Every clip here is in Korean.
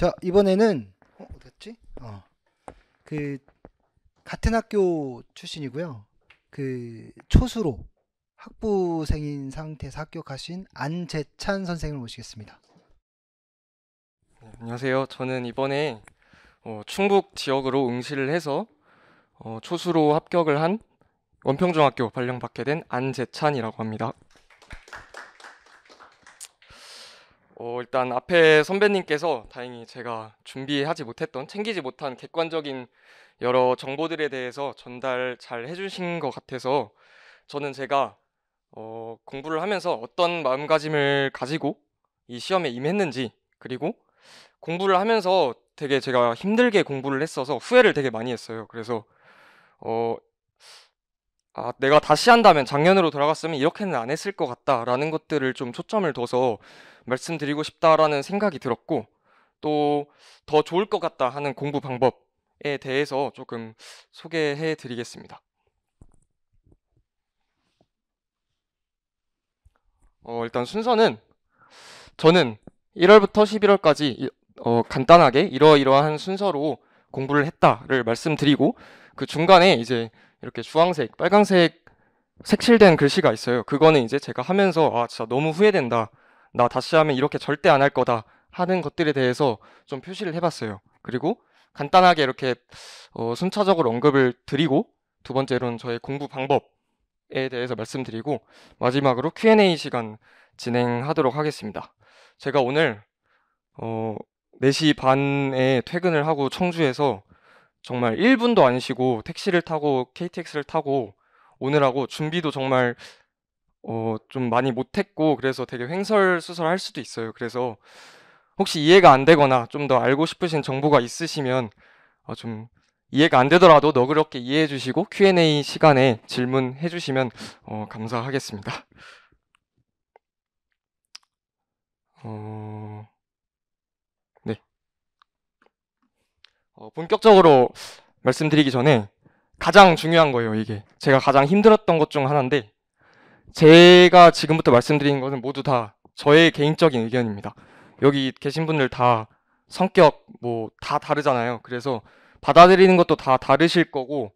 자 이번에는 어, 어디갔지? 어, 그 같은 학교 출신이고요. 그 초수로 학부생인 상태에서 합격하신 안재찬 선생을 모시겠습니다. 네, 안녕하세요. 저는 이번에 어, 충북 지역으로 응시를 해서 어, 초수로 합격을 한 원평중학교 발령받게 된 안재찬이라고 합니다. 어, 일단 앞에 선배님께서 다행히 제가 준비하지 못했던 챙기지 못한 객관적인 여러 정보들에 대해서 전달 잘 해주신 것 같아서 저는 제가 어, 공부를 하면서 어떤 마음가짐을 가지고 이 시험에 임했는지 그리고 공부를 하면서 되게 제가 힘들게 공부를 했어서 후회를 되게 많이 했어요. 그래서 어, 아, 내가 다시 한다면 작년으로 돌아갔으면 이렇게는 안 했을 것 같다라는 것들을 좀 초점을 둬서 말씀드리고 싶다라는 생각이 들었고 또 더 좋을 것 같다 하는 공부 방법에 대해서 조금 소개해 드리겠습니다. 어, 일단 순서는 저는 1월부터 11월까지 어, 간단하게 이러이러한 순서로 공부를 했다를 말씀드리고 그 중간에 이제 이렇게 주황색, 빨강색 색칠된 글씨가 있어요. 그거는 이제 제가 하면서 아 진짜 너무 후회된다 나 다시 하면 이렇게 절대 안 할 거다 하는 것들에 대해서 좀 표시를 해봤어요. 그리고 간단하게 이렇게 어, 순차적으로 언급을 드리고 두 번째로는 저의 공부 방법에 대해서 말씀드리고 마지막으로 Q&A 시간 진행하도록 하겠습니다. 제가 오늘 어, 4시 반에 퇴근을 하고 청주에서 정말 1분도 안 쉬고 택시를 타고 KTX를 타고 오느라고 준비도 정말 어좀 많이 못했고 그래서 되게 횡설수설할 수도 있어요. 그래서 혹시 이해가 안 되거나 좀 더 알고 싶으신 정보가 있으시면 어좀 이해가 안 되더라도 너그럽게 이해해 주시고 Q&A 시간에 질문해 주시면 어 감사하겠습니다. 어... 네. 어, 본격적으로 말씀드리기 전에 가장 중요한 거예요, 이게. 제가 가장 힘들었던 것 중 하나인데 제가 지금부터 말씀드린 것은 모두 다 저의 개인적인 의견입니다. 여기 계신 분들 다 성격 뭐 다 다르잖아요. 그래서 받아들이는 것도 다 다르실 거고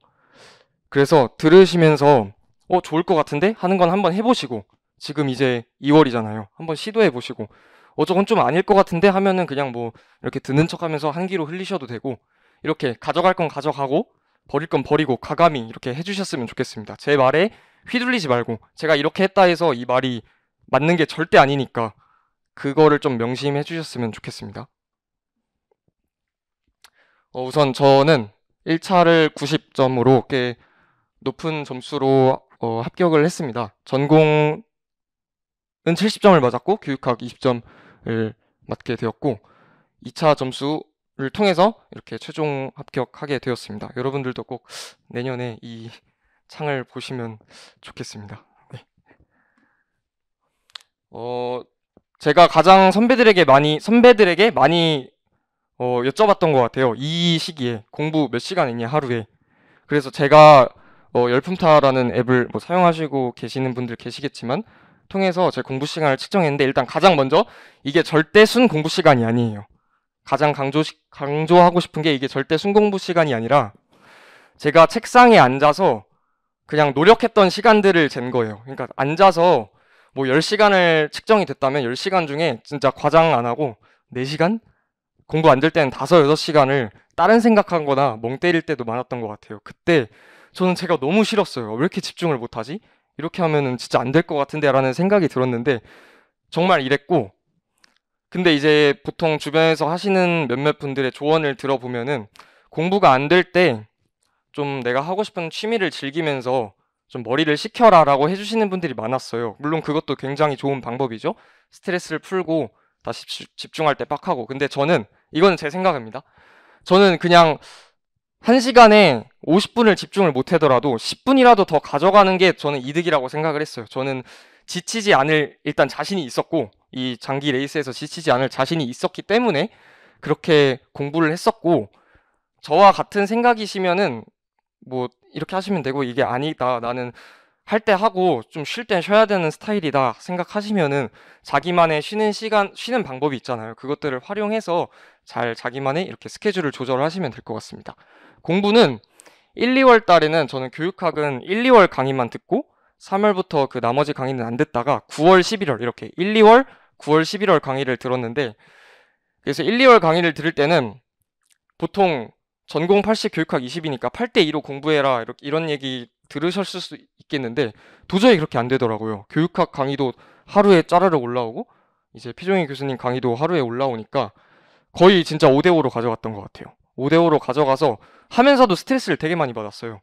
그래서 들으시면서 어 좋을 것 같은데 하는 건 한번 해보시고 지금 이제 2월이잖아요. 한번 시도해 보시고 어 저건 좀 아닐 것 같은데 하면은 그냥 뭐 이렇게 듣는 척하면서 한기로 흘리셔도 되고 이렇게 가져갈 건 가져가고 버릴 건 버리고 과감히 이렇게 해주셨으면 좋겠습니다. 제 말에 휘둘리지 말고 제가 이렇게 했다 해서 이 말이 맞는 게 절대 아니니까 그거를 좀 명심해 주셨으면 좋겠습니다. 어, 우선 저는 1차를 90점으로 꽤 높은 점수로 어, 합격을 했습니다. 전공은 70점을 맞았고 교육학 20점을 맞게 되었고 2차 점수를 통해서 이렇게 최종 합격하게 되었습니다. 여러분들도 꼭 내년에 이 창을 보시면 좋겠습니다. 네. 어, 제가 가장 선배들에게 많이 선배들에게 많이 어, 여쭤봤던 것 같아요. 이 시기에 공부 몇 시간 이냐 하루에. 그래서 제가 어, 열풍타라는 앱을 뭐 사용하시고 계시는 분들 계시겠지만 통해서 제 공부 시간을 측정했는데 일단 가장 먼저 이게 절대 순 공부 시간이 아니에요. 가장 강조 강조하고 싶은 게 이게 절대 순 공부 시간이 아니라 제가 책상에 앉아서 그냥 노력했던 시간들을 잰 거예요. 그러니까 앉아서 뭐 10시간을 측정이 됐다면 10시간 중에 진짜 과장 안 하고 4시간? 공부 안 될 때는 5, 6시간을 다른 생각한 거나 멍 때릴 때도 많았던 것 같아요. 그때 저는 제가 너무 싫었어요. 왜 이렇게 집중을 못하지? 이렇게 하면은 진짜 안 될 것 같은데 라는 생각이 들었는데 정말 이랬고 근데 이제 보통 주변에서 하시는 몇몇 분들의 조언을 들어보면은 공부가 안될때 좀 내가 하고 싶은 취미를 즐기면서 좀 머리를 식혀라라고 해주시는 분들이 많았어요. 물론 그것도 굉장히 좋은 방법이죠. 스트레스를 풀고 다시 집중할 때 빡 하고. 근데 저는 이거는 제 생각입니다. 저는 그냥 1시간에 50분을 집중을 못 하더라도 10분이라도 더 가져가는 게 저는 이득이라고 생각을 했어요. 저는 지치지 않을 일단 자신이 있었고 이 장기 레이스에서 지치지 않을 자신이 있었기 때문에 그렇게 공부를 했었고 저와 같은 생각이시면은 뭐 이렇게 하시면 되고 이게 아니다 나는 할 때 하고 좀 쉴 때 쉬어야 되는 스타일이다 생각하시면은 자기만의 쉬는 시간 쉬는 방법이 있잖아요 그것들을 활용해서 잘 자기만의 이렇게 스케줄을 조절하시면 될 것 같습니다 공부는 1, 2월 달에는 저는 교육학은 1, 2월 강의만 듣고 3월부터 그 나머지 강의는 안 듣다가 9월, 11월 이렇게 1, 2월, 9월, 11월 강의를 들었는데 그래서 1, 2월 강의를 들을 때는 보통 전공 80 교육학 20이니까 8대 2로 공부해라 이렇게 이런 얘기 들으셨을 수 있겠는데 도저히 그렇게 안 되더라고요. 교육학 강의도 하루에 짜르르 올라오고 이제 피종희 교수님 강의도 하루에 올라오니까 거의 진짜 5대 5로 가져갔던 것 같아요. 5대 5로 가져가서 하면서도 스트레스를 되게 많이 받았어요.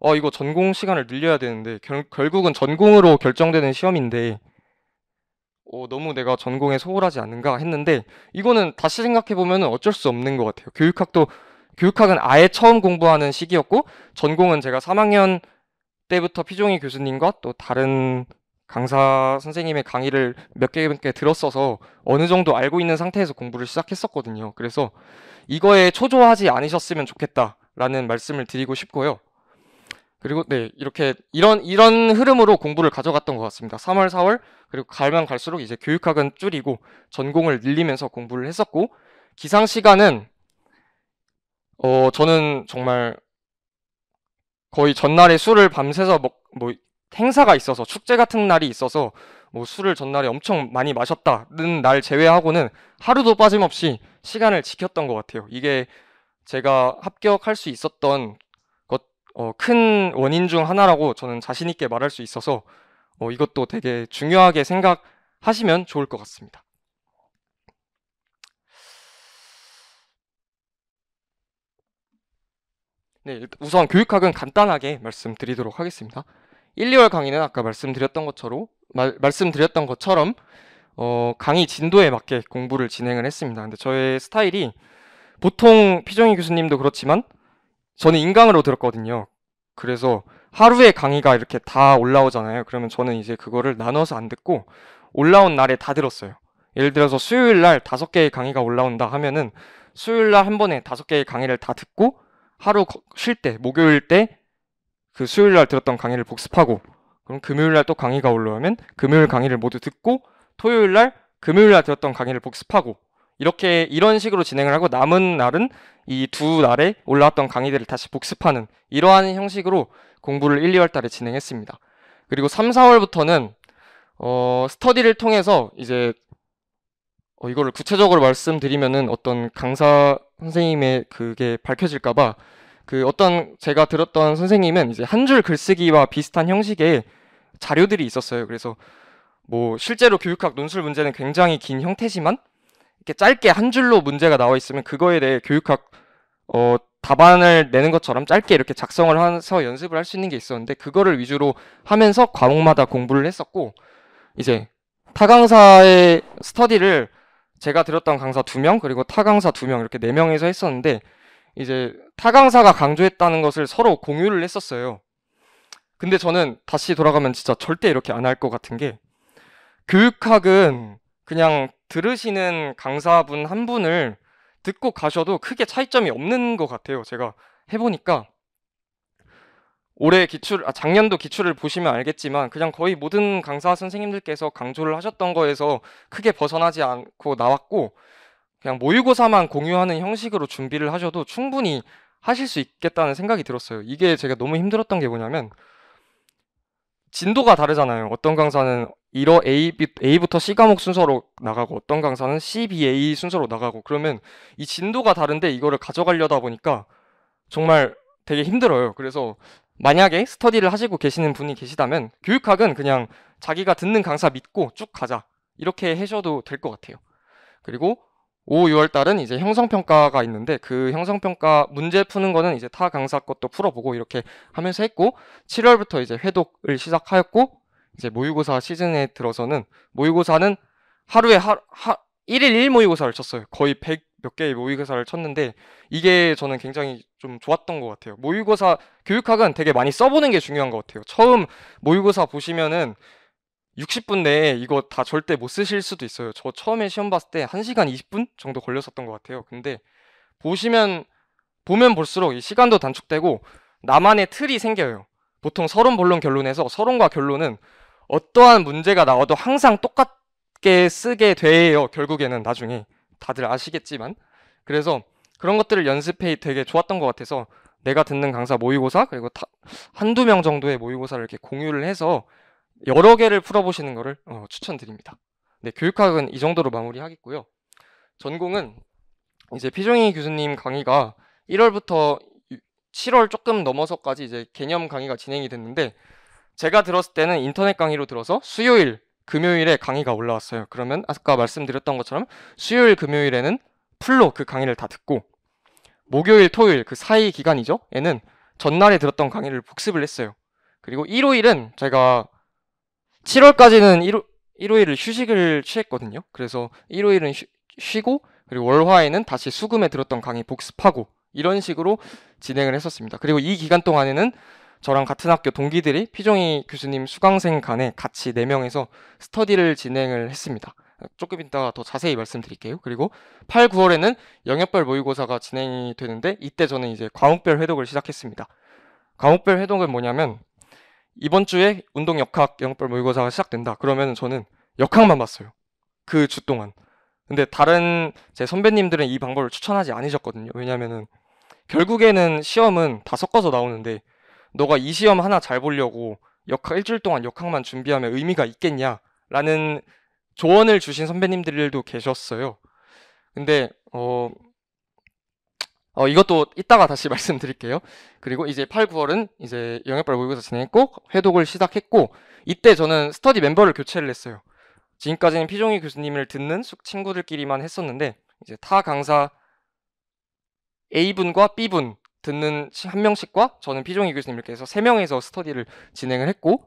어 이거 전공 시간을 늘려야 되는데 결, 결국은 전공으로 결정되는 시험인데 어, 너무 내가 전공에 소홀하지 않는가 했는데 이거는 다시 생각해 보면 어쩔 수 없는 것 같아요. 교육학도 교육학은 아예 처음 공부하는 시기였고 전공은 제가 3학년 때부터 피종희 교수님과 또 다른 강사 선생님의 강의를 몇 개 몇 개 들었어서 어느 정도 알고 있는 상태에서 공부를 시작했었거든요. 그래서 이거에 초조하지 않으셨으면 좋겠다라는 말씀을 드리고 싶고요. 그리고 네 이렇게 이런 이런 흐름으로 공부를 가져갔던 것 같습니다. 3월, 4월 그리고 갈면 갈수록 이제 교육학은 줄이고 전공을 늘리면서 공부를 했었고 기상 시간은 어, 저는 정말 거의 전날에 술을 밤새서 먹, 뭐, 행사가 있어서 축제 같은 날이 있어서 뭐 술을 전날에 엄청 많이 마셨다는 날 제외하고는 하루도 빠짐없이 시간을 지켰던 것 같아요. 이게 제가 합격할 수 있었던 것, 어, 큰 원인 중 하나라고 저는 자신있게 말할 수 있어서 어, 이것도 되게 중요하게 생각하시면 좋을 것 같습니다. 네, 우선 교육학은 간단하게 말씀드리도록 하겠습니다. 1, 2월 강의는 아까 말씀드렸던 것처럼 말, 말씀드렸던 것처럼 어, 강의 진도에 맞게 공부를 진행을 했습니다. 근데 저의 스타일이 보통 피정희 교수님도 그렇지만 저는 인강으로 들었거든요. 그래서 하루에 강의가 이렇게 다 올라오잖아요. 그러면 저는 이제 그거를 나눠서 안 듣고 올라온 날에 다 들었어요. 예를 들어서 수요일 날 다섯 개의 강의가 올라온다 하면은 수요일 날 한 번에 다섯 개의 강의를 다 듣고 하루 쉴 때, 목요일 때 그 수요일 날 들었던 강의를 복습하고 그럼 금요일 날 또 강의가 올라오면 금요일 강의를 모두 듣고 토요일 날 금요일 날 들었던 강의를 복습하고 이렇게 이런 식으로 진행을 하고 남은 날은 이 두 날에 올라왔던 강의들을 다시 복습하는 이러한 형식으로 공부를 1, 2월 달에 진행했습니다. 그리고 3, 4월부터는 어, 스터디를 통해서 이제 어, 이거를 구체적으로 말씀드리면은 어떤 강사 선생님의 그게 밝혀질까봐 그 어떤 제가 들었던 선생님은 이제 한 줄 글쓰기와 비슷한 형식의 자료들이 있었어요. 그래서 뭐 실제로 교육학 논술 문제는 굉장히 긴 형태지만 이렇게 짧게 한 줄로 문제가 나와 있으면 그거에 대해 교육학 어 답안을 내는 것처럼 짧게 이렇게 작성을 해서 연습을 할 수 있는 게 있었는데 그거를 위주로 하면서 과목마다 공부를 했었고 이제 타강사의 스터디를 제가 들었던 강사 2명 그리고 타 강사 2명 이렇게 4 명에서 했었는데 이제 타 강사가 강조했다는 것을 서로 공유를 했었어요. 근데 저는 다시 돌아가면 진짜 절대 이렇게 안 할 것 같은 게 교육학은 그냥 들으시는 강사분 한 분을 듣고 가셔도 크게 차이점이 없는 것 같아요. 제가 해보니까 올해 기출, 아, 작년도 기출을 보시면 알겠지만 그냥 거의 모든 강사 선생님들께서 강조를 하셨던 거에서 크게 벗어나지 않고 나왔고 그냥 모의고사만 공유하는 형식으로 준비를 하셔도 충분히 하실 수 있겠다는 생각이 들었어요. 이게 제가 너무 힘들었던 게 뭐냐면 진도가 다르잖아요. 어떤 강사는 이러 A, B, A부터 C 과목 순서로 나가고 어떤 강사는 C, B, A 순서로 나가고 그러면 이 진도가 다른데 이거를 가져가려다 보니까 정말 되게 힘들어요. 그래서 만약에 스터디를 하시고 계시는 분이 계시다면 교육학은 그냥 자기가 듣는 강사 믿고 쭉 가자 이렇게 하셔도 될 것 같아요. 그리고 5, 6월 달은 이제 형성평가가 있는데 그 형성평가 문제 푸는 거는 이제 타 강사 것도 풀어보고 이렇게 하면서 했고 7월부터 이제 회독을 시작하였고 이제 모의고사 시즌에 들어서는 모의고사는 하루에 하, 하, 1일 1 모의고사를 쳤어요. 거의 100 몇 개의 모의고사를 쳤는데 이게 저는 굉장히 좀 좋았던 것 같아요. 모의고사 교육학은 되게 많이 써보는 게 중요한 것 같아요. 처음 모의고사 보시면은 60분 내에 이거 다 절대 못 쓰실 수도 있어요. 저 처음에 시험 봤을 때 1시간 20분 정도 걸렸었던 것 같아요. 근데 보시면 보면 볼수록 이 시간도 단축되고 나만의 틀이 생겨요. 보통 서론 본론 결론에서 서론과 결론은 어떠한 문제가 나와도 항상 똑같 쉽게 쓰게 돼요. 결국에는 나중에 다들 아시겠지만 그래서 그런 것들을 연습해 되게 좋았던 것 같아서 내가 듣는 강사 모의고사 그리고 다, 한두 명 정도의 모의고사를 이렇게 공유를 해서 여러 개를 풀어보시는 것을 어, 추천드립니다. 네, 교육학은 이 정도로 마무리하겠고요. 전공은 이제 피종희 교수님 강의가 1월부터 7월 조금 넘어서까지 이제 개념 강의가 진행이 됐는데 제가 들었을 때는 인터넷 강의로 들어서 수요일 금요일에 강의가 올라왔어요. 그러면 아까 말씀드렸던 것처럼 수요일 금요일에는 풀로 그 강의를 다 듣고 목요일 토요일 그 사이 기간이죠. 에는 전날에 들었던 강의를 복습을 했어요. 그리고 일요일은 제가 7월까지는 일요, 일요일을 휴식을 취했거든요. 그래서 일요일은 쉬, 쉬고 그리고 월화에는 다시 수금에 들었던 강의 복습하고 이런 식으로 진행을 했었습니다. 그리고 이 기간 동안에는 저랑 같은 학교 동기들이 피종희 교수님 수강생 간에 같이 4명에서 스터디를 진행을 했습니다. 조금 이따 더 자세히 말씀드릴게요. 그리고 8, 9월에는 영역별 모의고사가 진행이 되는데 이때 저는 이제 과목별 회독을 시작했습니다. 과목별 회독은 뭐냐면 이번 주에 운동 역학 영역별 모의고사가 시작된다. 그러면 저는 역학만 봤어요. 그 주 동안. 근데 다른 제 선배님들은 이 방법을 추천하지 않으셨거든요. 왜냐면은 결국에는 시험은 다 섞어서 나오는데 너가 이 시험 하나 잘 보려고 역학 일주일 동안 역학만 준비하면 의미가 있겠냐라는 조언을 주신 선배님들도 계셨어요. 근데 어, 어 이것도 이따가 다시 말씀드릴게요. 그리고 이제 8, 9월은 이제 영역별 모의고사 진행했고 회독을 시작했고 이때 저는 스터디 멤버를 교체를 했어요. 지금까지는 피종희 교수님을 듣는 숙 친구들끼리만 했었는데 이제 타 강사 A분과 B분 듣는 한 명씩과 저는 피종희 교수님 이렇서세명에서 스터디를 진행을 했고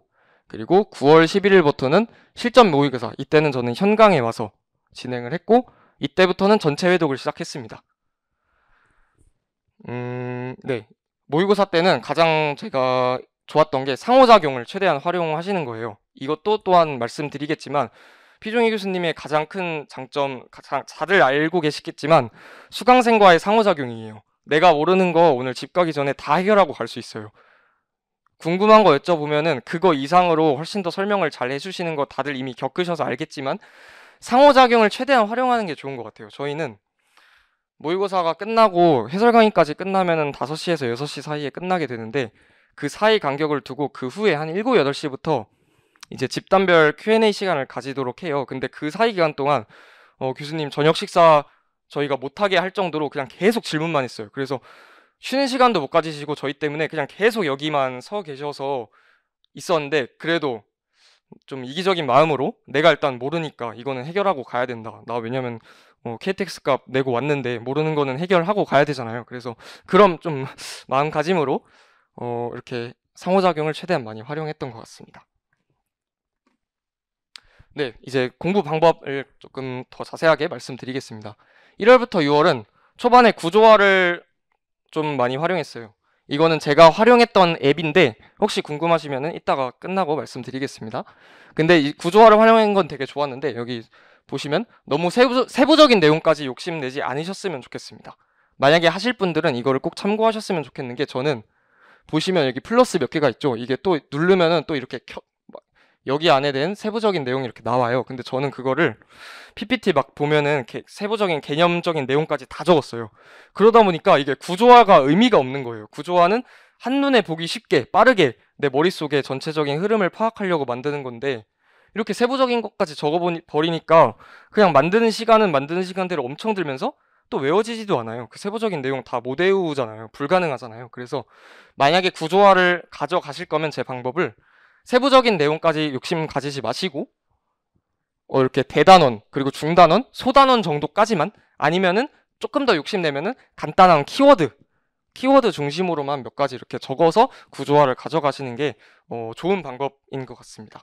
그리고 9월 11일부터는 실전 모의고사 이때는 저는 현강에 와서 진행을 했고 이때부터는 전체 회독을 시작했습니다. 음, 네. 모의고사 때는 가장 제가 좋았던 게 상호작용을 최대한 활용하시는 거예요. 이것도 또한 말씀드리겠지만 피종희 교수님의 가장 큰 장점, 가장 다들 알고 계시겠지만 수강생과의 상호작용이에요. 내가 모르는 거 오늘 집 가기 전에 다 해결하고 갈 수 있어요. 궁금한 거 여쭤보면은 그거 이상으로 훨씬 더 설명을 잘 해주시는 거 다들 이미 겪으셔서 알겠지만 상호작용을 최대한 활용하는 게 좋은 것 같아요. 저희는 모의고사가 끝나고 해설 강의까지 끝나면은 5시에서 6시 사이에 끝나게 되는데 그 사이 간격을 두고 그 후에 한 7, 8시부터 이제 집단별 Q&A 시간을 가지도록 해요. 근데 그 사이 기간 동안 어, 교수님 저녁 식사 저희가 못하게 할 정도로 그냥 계속 질문만 했어요. 그래서 쉬는 시간도 못 가지시고 저희 때문에 그냥 계속 여기만 서 계셔서 있었는데 그래도 좀 이기적인 마음으로 내가 일단 모르니까 이거는 해결하고 가야 된다. 나 왜냐면 어, 뭐 KTX 값 내고 왔는데 모르는 거는 해결하고 가야 되잖아요. 그래서 그럼 좀 마음가짐으로 어, 이렇게 상호작용을 최대한 많이 활용했던 것 같습니다. 네, 이제 공부 방법을 조금 더 자세하게 말씀드리겠습니다. 1월부터 6월은 초반에 구조화를 좀 많이 활용했어요. 이거는 제가 활용했던 앱인데 혹시 궁금하시면 이따가 끝나고 말씀드리겠습니다. 근데 이 구조화를 활용한 건 되게 좋았는데 여기 보시면 너무 세부, 세부적인 내용까지 욕심내지 않으셨으면 좋겠습니다. 만약에 하실 분들은 이거를 꼭 참고하셨으면 좋겠는 게 저는 보시면 여기 플러스 몇 개가 있죠. 이게 또 누르면은 또 이렇게 켜, 여기 안에 대한 세부적인 내용이 이렇게 나와요. 근데 저는 그거를 PPT 막 보면은 세부적인 개념적인 내용까지 다 적었어요. 그러다 보니까 이게 구조화가 의미가 없는 거예요. 구조화는 한눈에 보기 쉽게 빠르게 내 머릿속에 전체적인 흐름을 파악하려고 만드는 건데 이렇게 세부적인 것까지 적어버리니까 그냥 만드는 시간은 만드는 시간대로 엄청 들면서 또 외워지지도 않아요. 그 세부적인 내용 다 못 외우잖아요. 불가능하잖아요. 그래서 만약에 구조화를 가져가실 거면 제 방법을 세부적인 내용까지 욕심 가지지 마시고 어, 이렇게 대단원 그리고 중단원 소단원 정도까지만 아니면은 조금 더 욕심 내면은 간단한 키워드 키워드 중심으로만 몇 가지 이렇게 적어서 구조화를 가져가시는 게 어, 좋은 방법인 것 같습니다.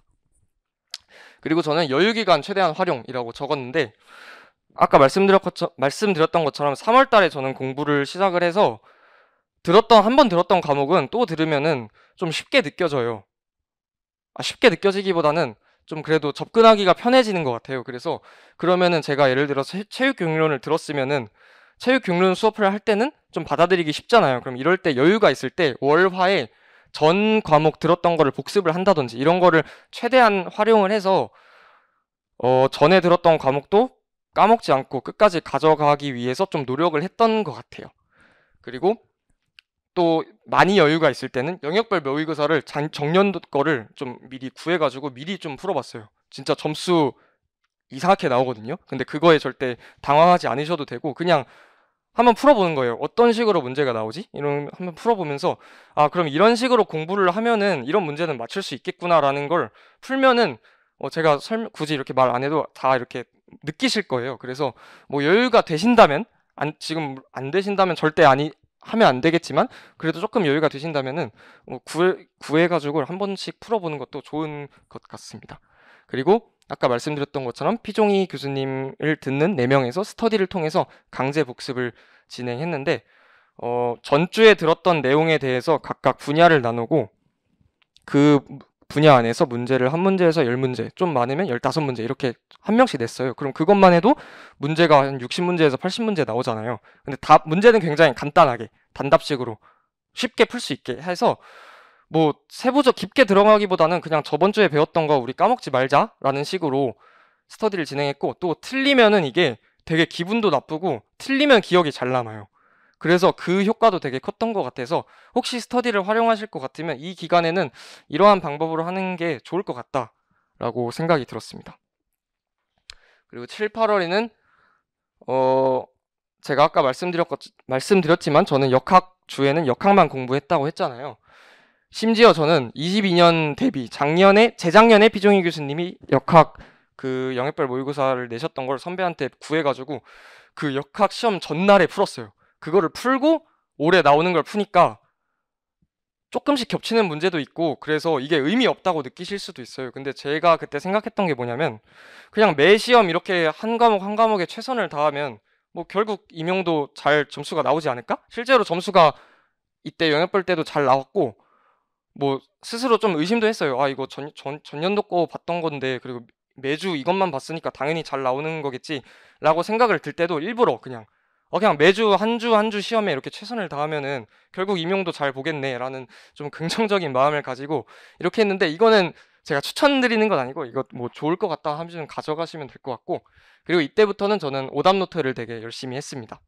그리고 저는 여유기간 최대한 활용이라고 적었는데 아까 말씀드렸, 말씀드렸던 것처럼 3월달에 저는 공부를 시작을 해서 들었던 한 번 들었던 과목은 또 들으면은 좀 쉽게 느껴져요. 아, 쉽게 느껴지기보다는 좀 그래도 접근하기가 편해지는 것 같아요. 그래서 그러면은 제가 예를 들어서 체육 경륜을 들었으면은 체육 경륜 수업을 할 때는 좀 받아들이기 쉽잖아요. 그럼 이럴 때 여유가 있을 때 월화에 전 과목 들었던 거를 복습을 한다든지 이런 거를 최대한 활용을 해서 어 전에 들었던 과목도 까먹지 않고 끝까지 가져가기 위해서 좀 노력을 했던 것 같아요. 그리고 또 많이 여유가 있을 때는 영역별 모의고사를 장, 정년도 거를 좀 미리 구해가지고 미리 좀 풀어봤어요. 진짜 점수 이상하게 나오거든요. 근데 그거에 절대 당황하지 않으셔도 되고 그냥 한번 풀어보는 거예요. 어떤 식으로 문제가 나오지? 이런 한번 풀어보면서 아 그럼 이런 식으로 공부를 하면은 이런 문제는 맞출 수 있겠구나라는 걸 풀면은 어, 제가 설, 굳이 이렇게 말 안 해도 다 이렇게 느끼실 거예요. 그래서 뭐 여유가 되신다면 안, 지금 안 되신다면 절대 아니 하면 안 되겠지만 그래도 조금 여유가 되신다면은 뭐 구해, 구해가지고 한 번씩 풀어보는 것도 좋은 것 같습니다. 그리고 아까 말씀드렸던 것처럼 피종이 교수님을 듣는 4명에서 스터디를 통해서 강제 복습을 진행했는데 어, 전주에 들었던 내용에 대해서 각각 분야를 나누고 그 분야 안에서 문제를 한 문제에서 열문제좀 많으면 열다섯 문제 이렇게 한 명씩 냈어요. 그럼 그것만 해도 문제가 한 육십 문제에서 팔십 문제 나오잖아요. 근데 답, 문제는 굉장히 간단하게, 단답식으로 쉽게 풀 수 있게 해서 뭐 세부적 깊게 들어가기보다는 그냥 저번 주에 배웠던 거 우리 까먹지 말자라는 식으로 스터디를 진행했고 또 틀리면은 이게 되게 기분도 나쁘고 틀리면 기억이 잘 남아요. 그래서 그 효과도 되게 컸던 것 같아서 혹시 스터디를 활용하실 것 같으면 이 기간에는 이러한 방법으로 하는 게 좋을 것 같다라고 생각이 들었습니다. 그리고 7, 8월에는 어 제가 아까 말씀드렸, 말씀드렸지만 저는 역학 주에는 역학만 공부했다고 했잖아요. 심지어 저는 22년 대비 작년에 재작년에 피종희 교수님이 역학 그 영역별 모의고사를 내셨던 걸 선배한테 구해가지고 그 역학 시험 전날에 풀었어요. 그거를 풀고 올해 나오는 걸 푸니까 조금씩 겹치는 문제도 있고 그래서 이게 의미 없다고 느끼실 수도 있어요. 근데 제가 그때 생각했던 게 뭐냐면 그냥 매 시험 이렇게 한 과목 한 과목에 최선을 다하면 뭐 결국 임용도 잘 점수가 나오지 않을까? 실제로 점수가 이때 영역 볼 때도 잘 나왔고 뭐 스스로 좀 의심도 했어요. 아 이거 전, 전 전년도 거 봤던 건데 그리고 매주 이것만 봤으니까 당연히 잘 나오는 거겠지라고 생각을 들 때도 일부러 그냥 어 그냥 매주 한주 한 주 한 주 시험에 이렇게 최선을 다하면은 결국 임용도 잘 보겠네라는 좀 긍정적인 마음을 가지고 이렇게 했는데 이거는 제가 추천드리는 건 아니고 이거 뭐 좋을 것 같다 하면 가져가시면 될 것 같고 그리고 이때부터는 저는 오답 노트를 되게 열심히 했습니다.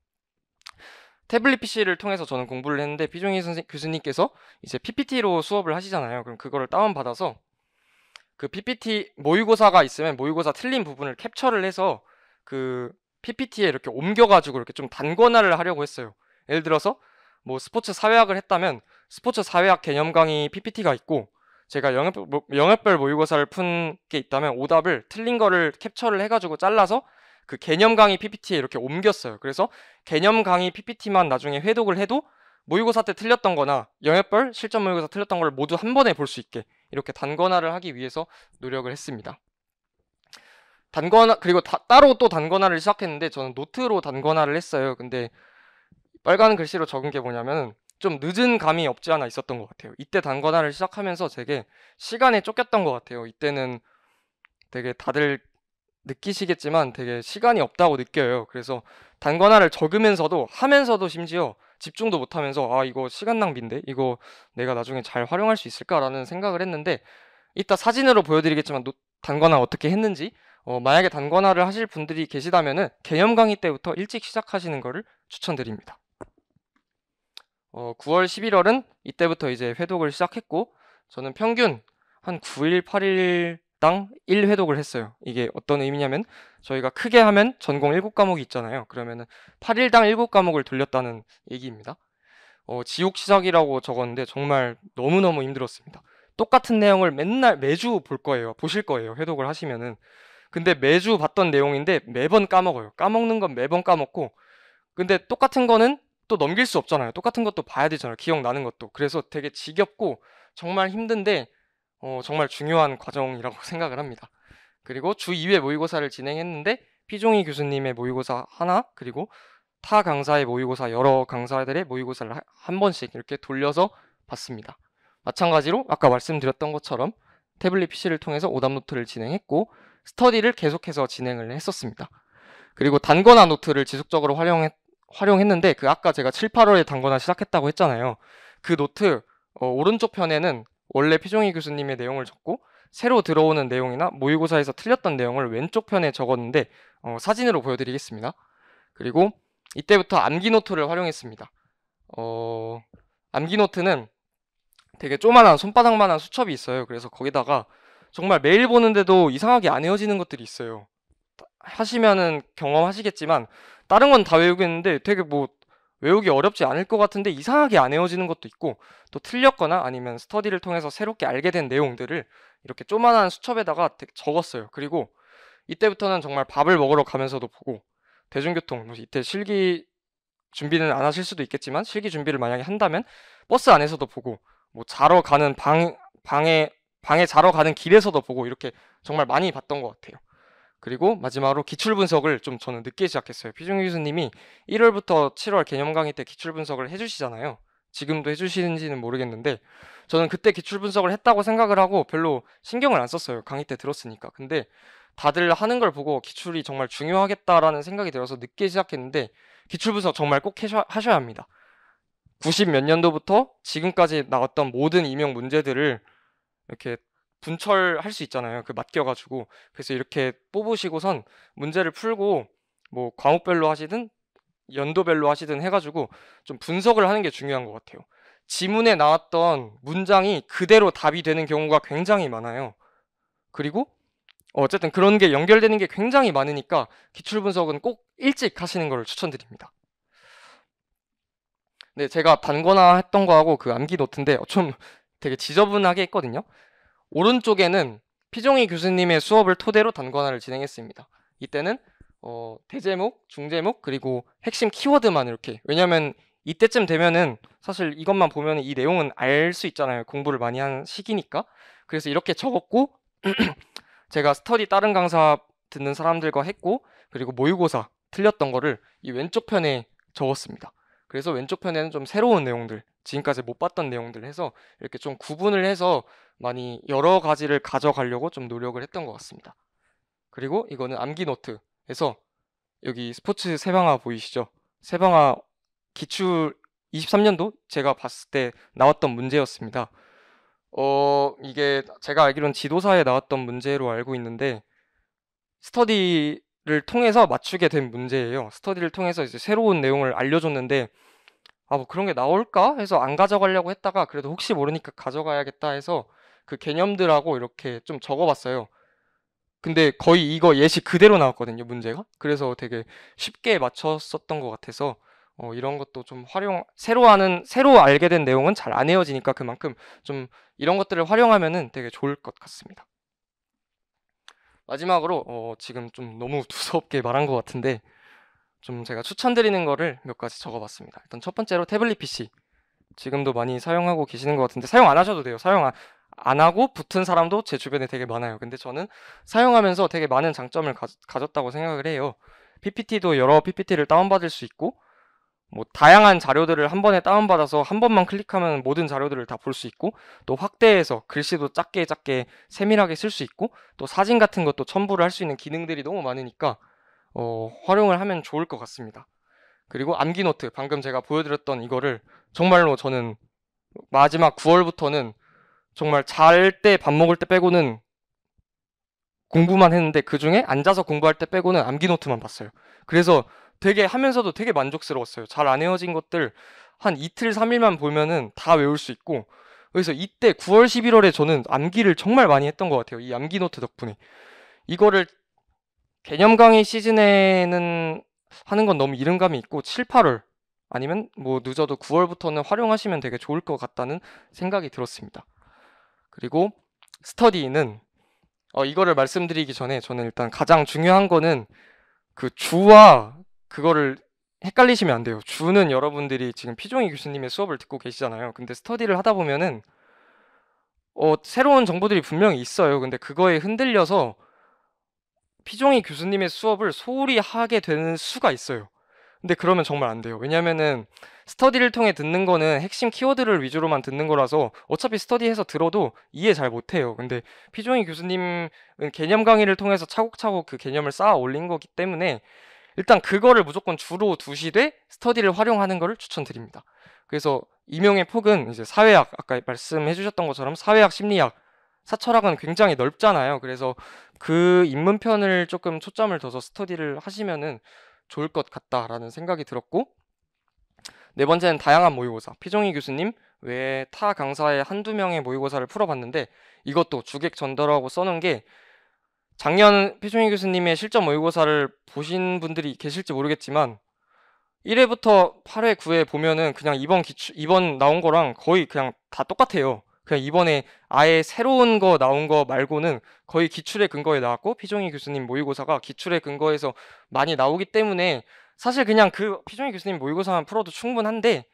태블릿 PC를 통해서 저는 공부를 했는데 비종희 선생 교수님께서 이제 PPT로 수업을 하시잖아요. 그럼 그거를 다운 받아서 그 PPT 모의고사가 있으면 모의고사 틀린 부분을 캡처를 해서 그 PPT에 이렇게 옮겨가지고 이렇게 좀 단권화를 하려고 했어요. 예를 들어서 뭐 스포츠 사회학을 했다면 스포츠 사회학 개념 강의 PPT가 있고 제가 영역, 뭐, 영역별 모의고사를 푼 게 있다면 오답을 틀린 거를 캡처를 해가지고 잘라서 그 개념 강의 PPT에 이렇게 옮겼어요. 그래서 개념 강의 PPT만 나중에 회독을 해도 모의고사 때 틀렸던 거나 영역별 실전 모의고사 틀렸던 걸 모두 한 번에 볼 수 있게 이렇게 단권화를 하기 위해서 노력을 했습니다. 단권화 그리고 다, 따로 또 단권화를 시작했는데 저는 노트로 단권화를 했어요. 근데 빨간 글씨로 적은 게 뭐냐면 좀 늦은 감이 없지 않아 있었던 것 같아요. 이때 단권화를 시작하면서 되게 시간에 쫓겼던 것 같아요. 이때는 되게 다들 느끼시겠지만 되게 시간이 없다고 느껴요. 그래서 단권화를 적으면서도 하면서도 심지어 집중도 못하면서 아 이거 시간 낭비인데 이거 내가 나중에 잘 활용할 수 있을까라는 생각을 했는데 이따 사진으로 보여드리겠지만 단권화 어떻게 했는지 어, 만약에 단권화를 하실 분들이 계시다면 개념 강의 때부터 일찍 시작하시는 것을 추천드립니다. 어, 9월 11월은 이때부터 이제 회독을 시작했고 저는 평균 한 9일 8일당 1회독을 했어요. 이게 어떤 의미냐면 저희가 크게 하면 전공 7과목이 있잖아요. 그러면 8일당 7과목을 돌렸다는 얘기입니다. 어, 지옥 시작이라고 적었는데 정말 너무너무 힘들었습니다. 똑같은 내용을 맨날 매주 볼 거예요. 보실 거예요. 회독을 하시면은 근데 매주 봤던 내용인데 매번 까먹어요. 까먹는 건 매번 까먹고 근데 똑같은 거는 또 넘길 수 없잖아요. 똑같은 것도 봐야 되잖아요. 기억나는 것도. 그래서 되게 지겹고 정말 힘든데 어, 정말 중요한 과정이라고 생각을 합니다. 그리고 주 2회 모의고사를 진행했는데 피종희 교수님의 모의고사 하나 그리고 타 강사의 모의고사 여러 강사들의 모의고사를 한 번씩 이렇게 돌려서 봤습니다. 마찬가지로 아까 말씀드렸던 것처럼 태블릿 PC를 통해서 오답노트를 진행했고 스터디를 계속해서 진행을 했었습니다. 그리고 단권화 노트를 지속적으로 활용했, 활용했는데 그 아까 제가 7, 8월에 단권화 시작했다고 했잖아요. 그 노트 어, 오른쪽 편에는 원래 피종희 교수님의 내용을 적고 새로 들어오는 내용이나 모의고사에서 틀렸던 내용을 왼쪽 편에 적었는데 어, 사진으로 보여드리겠습니다. 그리고 이때부터 암기노트를 활용했습니다. 어, 암기노트는 되게 조만한 손바닥만한 수첩이 있어요. 그래서 거기다가 정말 매일 보는데도 이상하게 안 헤어지는 것들이 있어요. 하시면은 경험하시겠지만 다른 건 다 외우겠는데 되게 뭐 외우기 어렵지 않을 것 같은데 이상하게 안 헤어지는 것도 있고 또 틀렸거나 아니면 스터디를 통해서 새롭게 알게 된 내용들을 이렇게 조만한 수첩에다가 적었어요. 그리고 이때부터는 정말 밥을 먹으러 가면서도 보고 대중교통 뭐 이때 실기 준비는 안 하실 수도 있겠지만 실기 준비를 만약에 한다면 버스 안에서도 보고 뭐 자러 가는 방 방에 방에 자러 가는 길에서도 보고 이렇게 정말 많이 봤던 것 같아요. 그리고 마지막으로 기출 분석을 좀 저는 늦게 시작했어요. 피중 교수님이 1월부터 7월 개념 강의 때 기출 분석을 해주시잖아요. 지금도 해주시는지는 모르겠는데 저는 그때 기출 분석을 했다고 생각을 하고 별로 신경을 안 썼어요. 강의 때 들었으니까. 근데 다들 하는 걸 보고 기출이 정말 중요하겠다라는 생각이 들어서 늦게 시작했는데 기출 분석 정말 꼭 하셔야 합니다. 90 몇 년도부터 지금까지 나왔던 모든 임용 문제들을 이렇게 분철할 수 있잖아요. 그 맡겨가지고 그래서 이렇게 뽑으시고선 문제를 풀고 뭐 과목별로 하시든 연도별로 하시든 해가지고 좀 분석을 하는 게 중요한 것 같아요. 지문에 나왔던 문장이 그대로 답이 되는 경우가 굉장히 많아요. 그리고 어쨌든 그런 게 연결되는 게 굉장히 많으니까 기출 분석은 꼭 일찍 하시는 걸 추천드립니다. 네, 제가 반거나 했던 거하고 그 암기 노트인데 어, 좀 되게 지저분하게 했거든요. 오른쪽에는 피종희 교수님의 수업을 토대로 단권화를 진행했습니다. 이때는 어, 대제목, 중제목, 그리고 핵심 키워드만 이렇게. 왜냐면 이때쯤 되면은 사실 이것만 보면 이 내용은 알 수 있잖아요. 공부를 많이 한 시기니까. 그래서 이렇게 적었고 제가 스터디 다른 강사 듣는 사람들과 했고 그리고 모의고사 틀렸던 거를 이 왼쪽 편에 적었습니다. 그래서 왼쪽 편에는 좀 새로운 내용들 지금까지 못 봤던 내용들 해서 이렇게 좀 구분을 해서 많이 여러 가지를 가져가려고 좀 노력을 했던 것 같습니다. 그리고 이거는 암기 노트에서 여기 스포츠 세방아 보이시죠? 세방아 기출 23년도 제가 봤을 때 나왔던 문제였습니다. 어, 이게 제가 알기로는 지도사에 나왔던 문제로 알고 있는데 스터디를 통해서 맞추게 된 문제예요. 스터디를 통해서 이제 새로운 내용을 알려줬는데 아뭐 그런 게 나올까 해서 안 가져가려고 했다가 그래도 혹시 모르니까 가져가야겠다 해서 그 개념들하고 이렇게 좀 적어봤어요. 근데 거의 이거 예시 그대로 나왔거든요 문제가. 그래서 되게 쉽게 맞췄었던 것 같아서 어, 이런 것도 좀 활용 새로 하는 새로 알게 된 내용은 잘 안 헤어지니까 그만큼 좀 이런 것들을 활용하면은 되게 좋을 것 같습니다. 마지막으로 어, 지금 좀 너무 두서없게 말한 것 같은데 좀 제가 추천드리는 거를 몇 가지 적어봤습니다. 일단 첫 번째로 태블릿 PC. 지금도 많이 사용하고 계시는 것 같은데 사용 안 하셔도 돼요. 사용 안, 하고 붙은 사람도 제 주변에 되게 많아요. 근데 저는 사용하면서 되게 많은 장점을 가, 졌다고 생각을 해요. PPT도 여러 PPT를 다운받을 수 있고 뭐 다양한 자료들을 한 번에 다운받아서 한 번만 클릭하면 모든 자료들을 다 볼 수 있고 또 확대해서 글씨도 작게 작게 세밀하게 쓸 수 있고 또 사진 같은 것도 첨부를 할 수 있는 기능들이 너무 많으니까 어, 활용을 하면 좋을 것 같습니다. 그리고 암기노트 방금 제가 보여드렸던 이거를 정말로 저는 마지막 9월부터는 정말 잘 때 밥 먹을 때 빼고는 공부만 했는데 그 중에 앉아서 공부할 때 빼고는 암기노트만 봤어요. 그래서 되게 하면서도 되게 만족스러웠어요. 잘안 헤어진 것들 한 이틀, 3일만 보면은 다 외울 수 있고 그래서 이때 9월, 11월에 저는 암기를 정말 많이 했던 것 같아요. 이 암기노트 덕분에. 이거를 개념 강의 시즌에는 하는 건 너무 이른감이 있고 7, 8월 아니면 뭐 늦어도 9월부터는 활용하시면 되게 좋을 것 같다는 생각이 들었습니다. 그리고 스터디는 어, 이거를 말씀드리기 전에 저는 일단 가장 중요한 거는 그 주와 그거를 헷갈리시면 안 돼요. 주는 여러분들이 지금 피종희 교수님의 수업을 듣고 계시잖아요. 근데 스터디를 하다 보면은 어, 새로운 정보들이 분명히 있어요. 근데 그거에 흔들려서 피종이 교수님의 수업을 소홀히 하게 되는 수가 있어요. 근데 그러면 정말 안 돼요. 왜냐면은 스터디를 통해 듣는 거는 핵심 키워드를 위주로만 듣는 거라서 어차피 스터디해서 들어도 이해 잘 못해요. 근데 피종이 교수님은 개념 강의를 통해서 차곡차곡 그 개념을 쌓아 올린 거기 때문에 일단 그거를 무조건 주로 두시되 스터디를 활용하는 것을 추천드립니다. 그래서 임용의 폭은 이제 사회학 아까 말씀해 주셨던 것처럼 사회학, 심리학 사철학은 굉장히 넓잖아요. 그래서 그입문편을 조금 초점을 둬서 스터디를 하시면은 좋을 것 같다라는 생각이 들었고 네 번째는 다양한 모의고사. 피종희 교수님 외에 타 강사의 한두 명의 모의고사를 풀어봤는데 이것도 주객 전달하고 써는게 작년 피종희 교수님의 실전 모의고사를 보신 분들이 계실지 모르겠지만 1회부터 8회, 9회 보면은 그냥 이번 기출 이번 나온 거랑 거의 그냥 다 똑같아요. 그냥 이번에 아예 새로운 거 나온 거 말고는 거의 기출의 근거에 나왔고 피종희 교수님 모의고사가 기출의 근거에서 많이 나오기 때문에 사실 그냥 그 피종희 교수님 모의고사만 풀어도 충분한데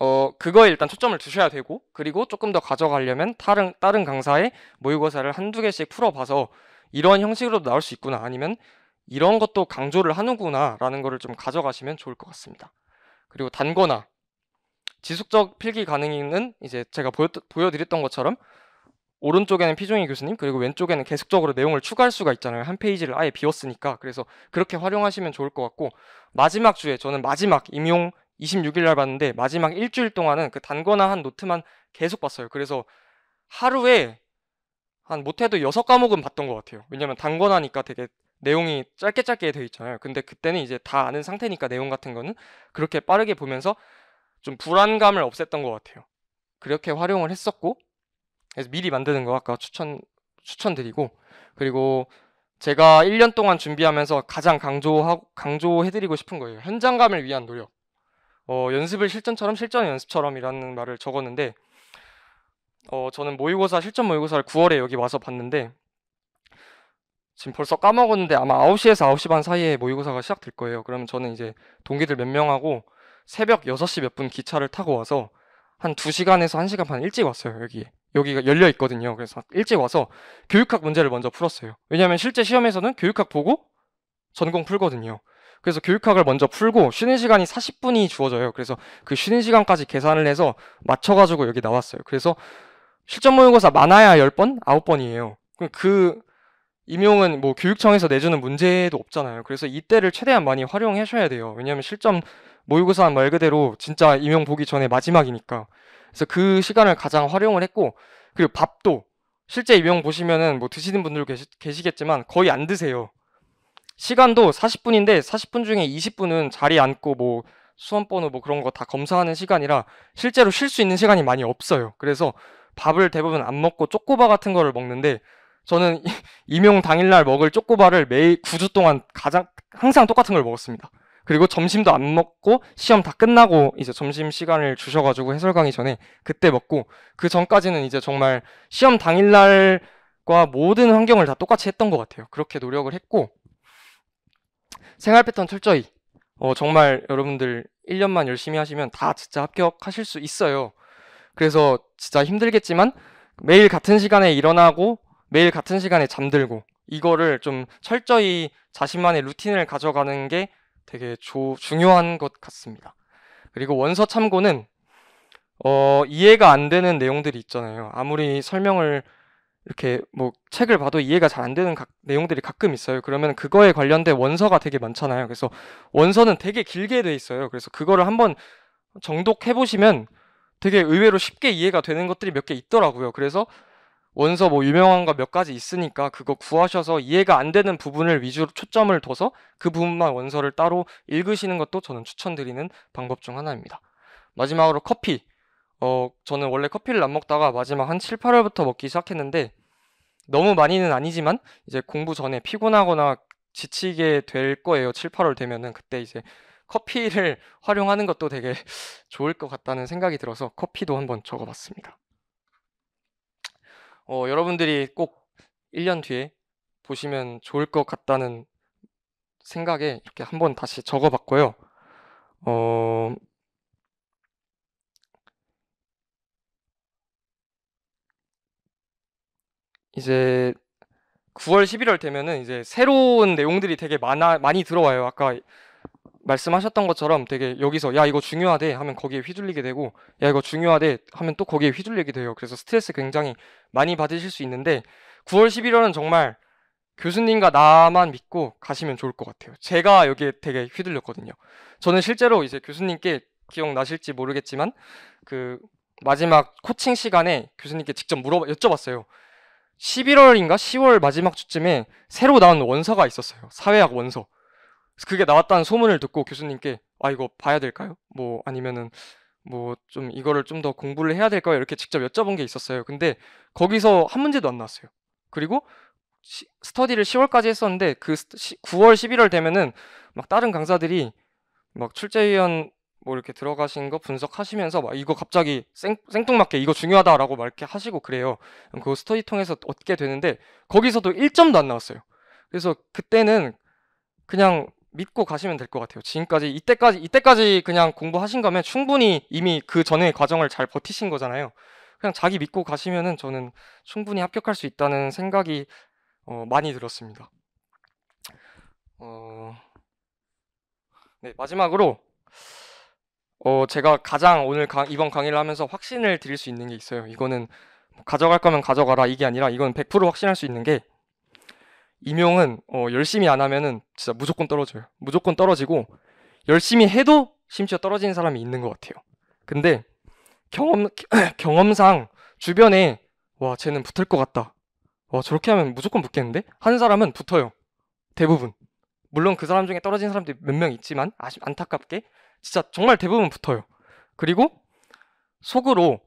어 그거에 일단 초점을 두셔야 되고 그리고 조금 더 가져가려면 다른 다른 강사의 모의고사를 한두 개씩 풀어봐서 이런 형식으로도 나올 수 있구나 아니면 이런 것도 강조를 하는구나라는 거를 좀 가져가시면 좋을 것 같습니다. 그리고 단거나 지속적 필기 가능은 이제 제가 보여, 보여드렸던 것처럼 오른쪽에는 피종희 교수님 그리고 왼쪽에는 계속적으로 내용을 추가할 수가 있잖아요 한 페이지를 아예 비웠으니까 그래서 그렇게 활용하시면 좋을 것 같고 마지막 주에 저는 마지막 임용 26일 날 봤는데 마지막 일주일 동안은 그단권화한 노트만 계속 봤어요 그래서 하루에 한 못해도 여섯 과목은 봤던 것 같아요 왜냐면 단권화니까 되게 내용이 짧게 짧게 돼 있잖아요 근데 그때는 이제 다 아는 상태니까 내용 같은 거는 그렇게 빠르게 보면서 좀 불안감을 없앴던 것 같아요. 그렇게 활용을 했었고 그래서 미리 만드는 거 아까 추천 추천드리고 그리고 제가 1년 동안 준비하면서 가장 강조하고 강조해드리고 싶은 거예요. 현장감을 위한 노력. 어, 연습을 실전처럼 실전 연습처럼이라는 말을 적었는데 어, 저는 모의고사 실전 모의고사를 9월에 여기 와서 봤는데 지금 벌써 까먹었는데 아마 9시에서 9시 반 사이에 모의고사가 시작될 거예요. 그러면 저는 이제 동기들 몇 명하고 새벽 6시 몇 분 기차를 타고 와서 한 2시간에서 1시간 반 일찍 왔어요, 여기. 여기가 열려 있거든요. 그래서 일찍 와서 교육학 문제를 먼저 풀었어요. 왜냐면 실제 시험에서는 교육학 보고 전공 풀거든요. 그래서 교육학을 먼저 풀고 쉬는 시간이 40분이 주어져요. 그래서 그 쉬는 시간까지 계산을 해서 맞춰가지고 여기 나왔어요. 그래서 실전 모의고사 많아야 10번? 9번이에요. 그 임용은 뭐 교육청에서 내주는 문제도 없잖아요. 그래서 이때를 최대한 많이 활용하셔야 돼요. 왜냐면 실전 모의고사는 말 그대로 진짜 임용 보기 전에 마지막이니까 그래서 그 시간을 가장 활용을 했고 그리고 밥도 실제 임용 보시면은 뭐 드시는 분들 계시, 계시겠지만 거의 안 드세요 시간도 40분인데 40분 중에 20분은 자리에 앉고 뭐 수험번호 뭐 그런 거 다 검사하는 시간이라 실제로 쉴 수 있는 시간이 많이 없어요 그래서 밥을 대부분 안 먹고 쪼꼬바 같은 거를 먹는데 저는 임용 당일날 먹을 쪼꼬바를 매일 9주 동안 가장 항상 똑같은 걸 먹었습니다 그리고 점심도 안 먹고 시험 다 끝나고 이제 점심 시간을 주셔가지고 해설 강의 전에 그때 먹고 그 전까지는 이제 정말 시험 당일날과 모든 환경을 다 똑같이 했던 것 같아요. 그렇게 노력을 했고 생활 패턴 철저히 어, 정말 여러분들 1년만 열심히 하시면 다 진짜 합격하실 수 있어요. 그래서 진짜 힘들겠지만 매일 같은 시간에 일어나고 매일 같은 시간에 잠들고 이거를 좀 철저히 자신만의 루틴을 가져가는 게 되게 조, 중요한 것 같습니다. 그리고 원서 참고는 어, 이해가 안 되는 내용들이 있잖아요. 아무리 설명을 이렇게 뭐 책을 봐도 이해가 잘 안 되는 각, 내용들이 가끔 있어요. 그러면 그거에 관련된 원서가 되게 많잖아요. 그래서 원서는 되게 길게 돼 있어요. 그래서 그거를 한번 정독해 보시면 되게 의외로 쉽게 이해가 되는 것들이 몇 개 있더라고요. 그래서 원서 뭐 유명한 거 몇 가지 있으니까 그거 구하셔서 이해가 안 되는 부분을 위주로 초점을 둬서 그 부분만 원서를 따로 읽으시는 것도 저는 추천드리는 방법 중 하나입니다. 마지막으로 커피. 어, 저는 원래 커피를 안 먹다가 마지막 한 7, 8월부터 먹기 시작했는데 너무 많이는 아니지만 이제 공부 전에 피곤하거나 지치게 될 거예요. 7, 8월 되면은 그때 이제 커피를 활용하는 것도 되게 좋을 것 같다는 생각이 들어서 커피도 한번 적어봤습니다. 어, 여러분들이 꼭 1년 뒤에 보시면 좋을 것 같다는 생각에 이렇게 한번 다시 적어봤고요. 어... 이제 9월 11월 되면은 이제 새로운 내용들이 되게 많아 많이 들어와요. 아까 말씀하셨던 것처럼 되게 여기서 야 이거 중요하대 하면 거기에 휘둘리게 되고 야 이거 중요하대 하면 또 거기에 휘둘리게 돼요. 그래서 스트레스 굉장히 많이 받으실 수 있는데 9월 11월은 정말 교수님과 나만 믿고 가시면 좋을 것 같아요. 제가 여기에 되게 휘둘렸거든요. 저는 실제로 이제 교수님께 기억나실지 모르겠지만 그 마지막 코칭 시간에 교수님께 직접 물어 봐 여쭤봤어요. 11월인가 10월 마지막 주쯤에 새로 나온 원서가 있었어요. 사회학 원서. 그게 나왔다는 소문을 듣고 교수님께 아 이거 봐야 될까요? 뭐 아니면은 뭐 좀 이거를 좀 더 공부를 해야 될까요? 이렇게 직접 여쭤본 게 있었어요. 근데 거기서 한 문제도 안 나왔어요. 그리고 시, 스터디를 10월까지 했었는데 그 시, 9월 11월 되면은 막 다른 강사들이 막 출제위원 뭐 이렇게 들어가신 거 분석하시면서 막 이거 갑자기 생, 생뚱맞게 이거 중요하다라고 막 이렇게 하시고 그래요. 그 스터디 통해서 얻게 되는데 거기서도 1점도 안 나왔어요. 그래서 그때는 그냥 믿고 가시면 될 것 같아요. 지금까지 이때까지 이때까지 그냥 공부하신 거면 충분히 이미 그 전에 과정을 잘 버티신 거잖아요. 그냥 자기 믿고 가시면은 저는 충분히 합격할 수 있다는 생각이 어, 많이 들었습니다. 어... 네, 마지막으로 어, 제가 가장 오늘 강, 이번 강의를 하면서 확신을 드릴 수 있는 게 있어요. 이거는 뭐 가져갈 거면 가져가라 이게 아니라 이건 100% 확신할 수 있는 게 임용은 어, 열심히 안 하면은 진짜 무조건 떨어져요. 무조건 떨어지고 열심히 해도 심지어 떨어지는 사람이 있는 것 같아요. 근데 경험 경험상 주변에 와 쟤는 붙을 것 같다. 와 저렇게 하면 무조건 붙겠는데 하는 사람은 붙어요. 대부분. 물론 그 사람 중에 떨어진 사람들이 몇 명 있지만 아쉽 안타깝게 진짜 정말 대부분 붙어요. 그리고 속으로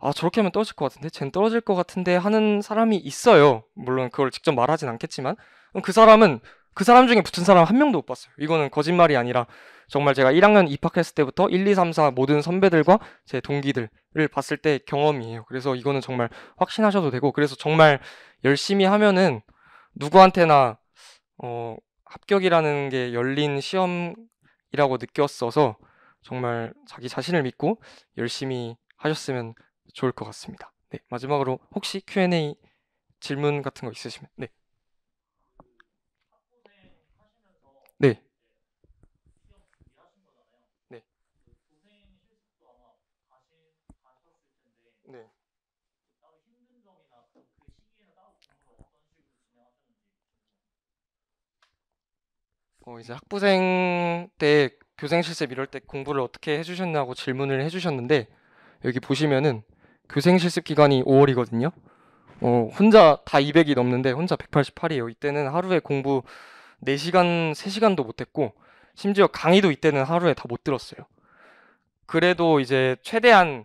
아 저렇게 하면 떨어질 것 같은데 쟨 떨어질 것 같은데 하는 사람이 있어요 물론 그걸 직접 말하진 않겠지만 그 사람은 그 사람 중에 붙은 사람 한 명도 못 봤어요 이거는 거짓말이 아니라 정말 제가 1학년 입학했을 때부터 1, 2, 3, 4 모든 선배들과 제 동기들을 봤을 때 경험이에요 그래서 이거는 정말 확신하셔도 되고 그래서 정말 열심히 하면은 누구한테나 어 합격이라는 게 열린 시험이라고 느꼈어서 정말 자기 자신을 믿고 열심히 하셨으면 좋을 것 같습니다. 네, 마지막으로 혹시 Q&A 질문 같은 거 있으시면 네. 네. 네. 네. 어 이제 학부생 때 교생 실습 이럴 때 공부를 어떻게 해주셨냐고 질문을 해주셨는데 여기 보시면은 교생 그 실습 기간이 5월이거든요. 어, 혼자 다 200이 넘는데 혼자 188이에요. 이때는 하루에 공부 4시간, 3시간도 못 했고 심지어 강의도 이때는 하루에 다 못 들었어요. 그래도 이제 최대한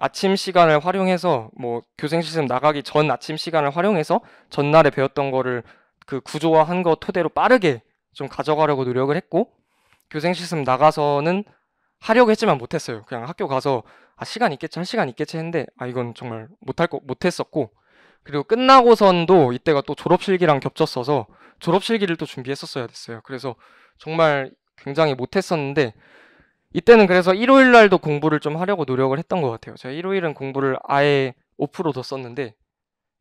아침 시간을 활용해서 뭐 교생 실습 나가기 전 아침 시간을 활용해서 전날에 배웠던 거를 그 구조화 한거 토대로 빠르게 좀 가져가려고 노력을 했고 교생 실습 나가서는 하려고 했지만 못했어요. 그냥 학교 가서 아 시간 있겠지 할 시간 있겠지 했는데 아 이건 정말 못할 거 못했었고 그리고 끝나고선도 이때가 또 졸업실기랑 겹쳤어서 졸업실기를 또 준비했었어야 됐어요. 그래서 정말 굉장히 못했었는데 이때는 그래서 일요일 날도 공부를 좀 하려고 노력을 했던 것 같아요. 제가 일요일은 공부를 아예 오프로 뒀었는데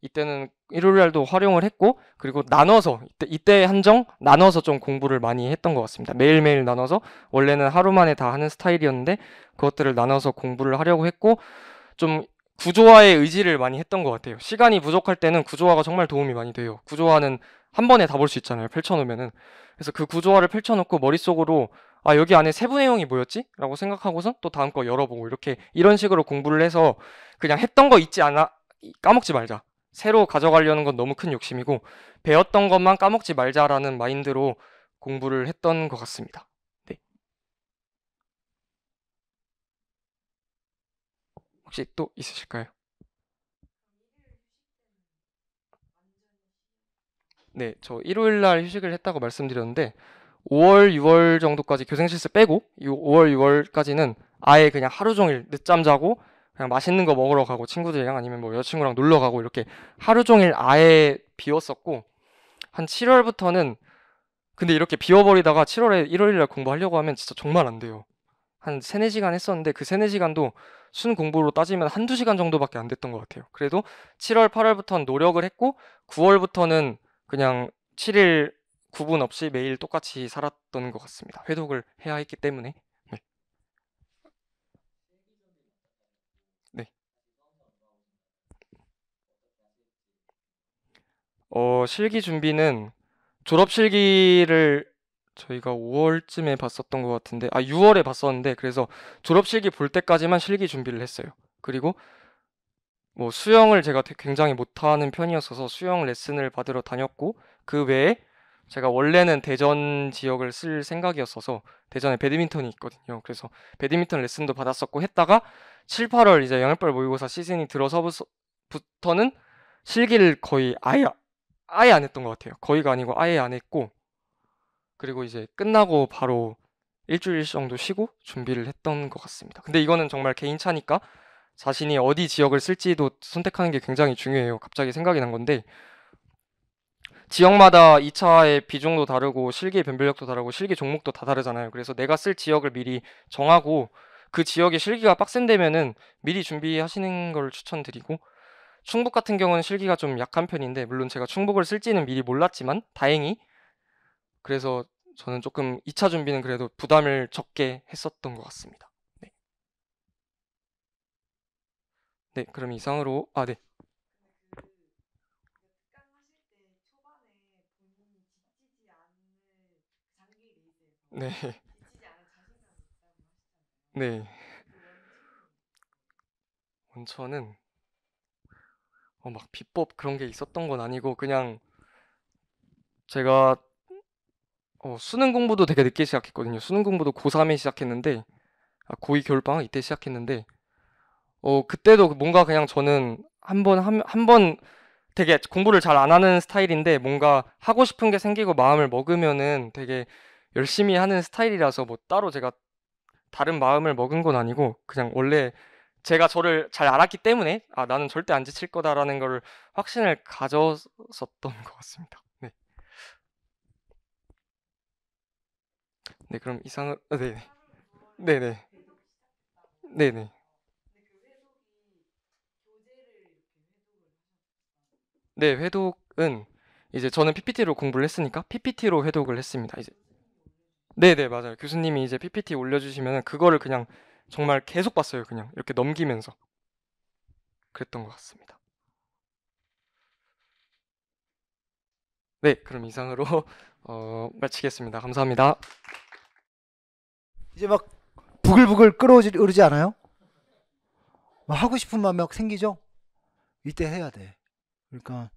이때는 일요일 날도 활용을 했고 그리고 나눠서 이때, 이때 한정 나눠서 좀 공부를 많이 했던 것 같습니다. 매일매일 나눠서 원래는 하루 만에 다 하는 스타일이었는데 그것들을 나눠서 공부를 하려고 했고 좀 구조화의 의지를 많이 했던 것 같아요. 시간이 부족할 때는 구조화가 정말 도움이 많이 돼요. 구조화는 한 번에 다 볼 수 있잖아요. 펼쳐놓으면은. 그래서 그 구조화를 펼쳐놓고 머릿속으로 아, 여기 안에 세부 내용이 뭐였지? 라고 생각하고선 또 다음 거 열어보고 이렇게 이런 식으로 공부를 해서 그냥 했던 거 잊지 않아, 까먹지 말자. 새로 가져가려는 건 너무 큰 욕심이고 배웠던 것만 까먹지 말자라는 마인드로 공부를 했던 것 같습니다. 네. 혹시 또 있으실까요? 네, 저 일요일 날 휴식을 했다고 말씀드렸는데 5월, 6월 정도까지 교생 실습 빼고 5월, 6월까지는 아예 그냥 하루 종일 늦잠 자고 그냥 맛있는 거 먹으러 가고 친구들이랑 아니면 뭐 여자친구랑 놀러 가고 이렇게 하루 종일 아예 비웠었고 한 7월부터는 근데 이렇게 비워버리다가 7월에 1월일날 공부하려고 하면 진짜 정말 안 돼요. 한 3, 4시간 했었는데 그 3, 4시간도 순 공부로 따지면 한 두 시간 정도밖에 안 됐던 것 같아요. 그래도 7월, 8월부터는 노력을 했고 9월부터는 그냥 7일 구분 없이 매일 똑같이 살았던 것 같습니다. 회독을 해야 했기 때문에. 어, 실기 준비는 졸업 실기를 저희가 5월쯤에 봤었던 것 같은데, 아, 6월에 봤었는데, 그래서 졸업 실기 볼 때까지만 실기 준비를 했어요. 그리고 뭐 수영을 제가 굉장히 못하는 편이었어서 수영 레슨을 받으러 다녔고, 그 외에 제가 원래는 대전 지역을 쓸 생각이었어서 대전에 배드민턴이 있거든요. 그래서 배드민턴 레슨도 받았었고 했다가 7, 8월 이제 영역별 모의고사 시즌이 들어서부터는 실기를 거의 아예 아예 안 했던 것 같아요. 거의가 아니고 아예 안 했고 그리고 이제 끝나고 바로 일주일 정도 쉬고 준비를 했던 것 같습니다. 근데 이거는 정말 개인차니까 자신이 어디 지역을 쓸지도 선택하는 게 굉장히 중요해요. 갑자기 생각이 난 건데 지역마다 2차의 비중도 다르고 실기 의 변별력도 다르고 실기 종목도 다 다르잖아요. 그래서 내가 쓸 지역을 미리 정하고 그 지역의 실기가 빡센 데면은 미리 준비하시는 걸 추천드리고 충북 같은 경우는 실기가 좀 약한 편인데 물론 제가 충북을 쓸지는 미리 몰랐지만 다행히 그래서 저는 조금 2차 준비는 그래도 부담을 적게 했었던 것 같습니다. 네. 네, 그럼 이상으로 아 네. 네. 네. 원천은 어, 막 비법 그런 게 있었던 건 아니고 그냥 제가 어, 수능 공부도 되게 늦게 시작했거든요. 수능 공부도 고3에 시작했는데 아, 고2 겨울방학 이때 시작했는데 어, 그때도 뭔가 그냥 저는 한번 한 번 되게 공부를 잘 안 하는 스타일인데 뭔가 하고 싶은 게 생기고 마음을 먹으면은 되게 열심히 하는 스타일이라서 뭐 따로 제가 다른 마음을 먹은 건 아니고 그냥 원래 제가 저를 잘 알았기 때문에 아 나는 절대 안 지칠 거다라는 걸 확신을 가졌었던 것 같습니다. 네. 네 그럼 이상은 네네 아, 네네 네네 네. 네 회독은 이제 저는 PPT로 공부를 했으니까 PPT로 회독을 했습니다. 이제 네네 네, 맞아요 교수님이 이제 PPT 올려주시면 그거를 그냥 정말 계속 봤어요. 그냥 이렇게 넘기면서 그랬던 것 같습니다. 네, 그럼 이상으로 어, 마치겠습니다. 감사합니다. 이제 막 부글부글 끓어오르지 않아요? 하고 싶은 마음 막 생기죠? 이때 해야 돼. 그러니까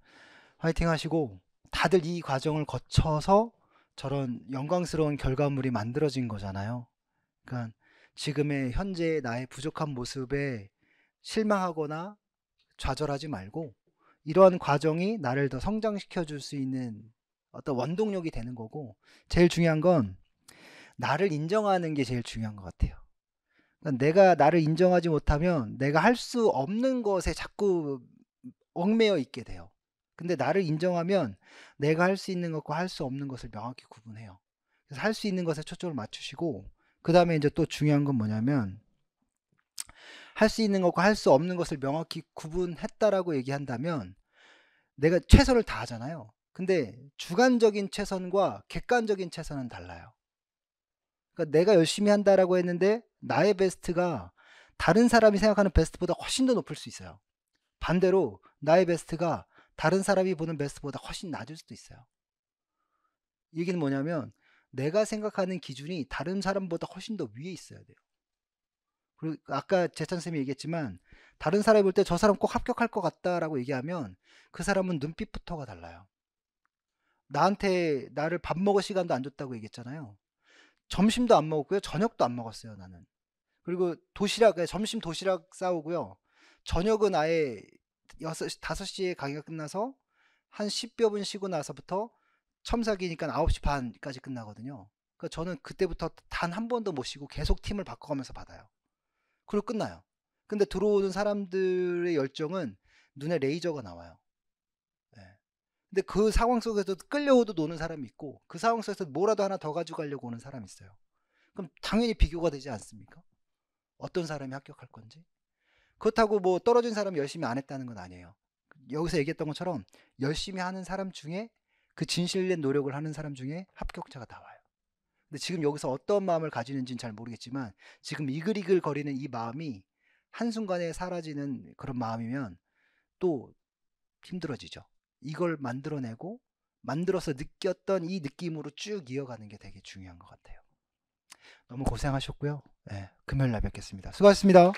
화이팅 하시고 다들 이 과정을 거쳐서 저런 영광스러운 결과물이 만들어진 거잖아요. 그러니까 지금의 현재의 나의 부족한 모습에 실망하거나 좌절하지 말고 이러한 과정이 나를 더 성장시켜 줄 수 있는 어떤 원동력이 되는 거고 제일 중요한 건 나를 인정하는 게 제일 중요한 것 같아요. 그러니까 내가 나를 인정하지 못하면 내가 할 수 없는 것에 자꾸 얽매여 있게 돼요. 근데 나를 인정하면 내가 할 수 있는 것과 할 수 없는 것을 명확히 구분해요. 그래서 할 수 있는 것에 초점을 맞추시고 그 다음에 이제 또 중요한 건 뭐냐면 할 수 있는 것과 할 수 없는 것을 명확히 구분했다라고 얘기한다면 내가 최선을 다하잖아요. 근데 주관적인 최선과 객관적인 최선은 달라요. 그러니까 내가 열심히 한다라고 했는데 나의 베스트가 다른 사람이 생각하는 베스트보다 훨씬 더 높을 수 있어요. 반대로 나의 베스트가 다른 사람이 보는 베스트보다 훨씬 낮을 수도 있어요. 얘기는 뭐냐면 내가 생각하는 기준이 다른 사람보다 훨씬 더 위에 있어야 돼요. 그리고 아까 재찬쌤이 얘기했지만 다른 사람이 볼 때 저 사람 꼭 합격할 것 같다라고 얘기하면 그 사람은 눈빛부터가 달라요. 나한테 나를 밥 먹을 시간도 안 줬다고 얘기했잖아요. 점심도 안 먹었고요. 저녁도 안 먹었어요, 나는. 그리고 도시락, 네, 점심 도시락 싸우고요. 저녁은 아예 6시, 5시에 강의가 끝나서 한 10여 분 쉬고 나서부터 첨삭이니까 9시 반까지 끝나거든요. 그러니까 저는 그때부터 단 한 번도 못 쉬고 계속 팀을 바꿔가면서 받아요. 그리고 끝나요. 근데 들어오는 사람들의 열정은 눈에 레이저가 나와요. 네. 근데 그 상황 속에서 끌려오도 노는 사람이 있고 그 상황 속에서 뭐라도 하나 더 가져가려고 오는 사람이 있어요. 그럼 당연히 비교가 되지 않습니까? 어떤 사람이 합격할 건지. 그렇다고 뭐 떨어진 사람 열심히 안 했다는 건 아니에요. 여기서 얘기했던 것처럼 열심히 하는 사람 중에 그 진실된 노력을 하는 사람 중에 합격자가 나와요. 근데 지금 여기서 어떤 마음을 가지는지는 잘 모르겠지만 지금 이글이글 거리는 이 마음이 한순간에 사라지는 그런 마음이면 또 힘들어지죠. 이걸 만들어내고 만들어서 느꼈던 이 느낌으로 쭉 이어가는 게 되게 중요한 것 같아요. 너무 고생하셨고요. 네, 금요일 날 뵙겠습니다. 수고하셨습니다.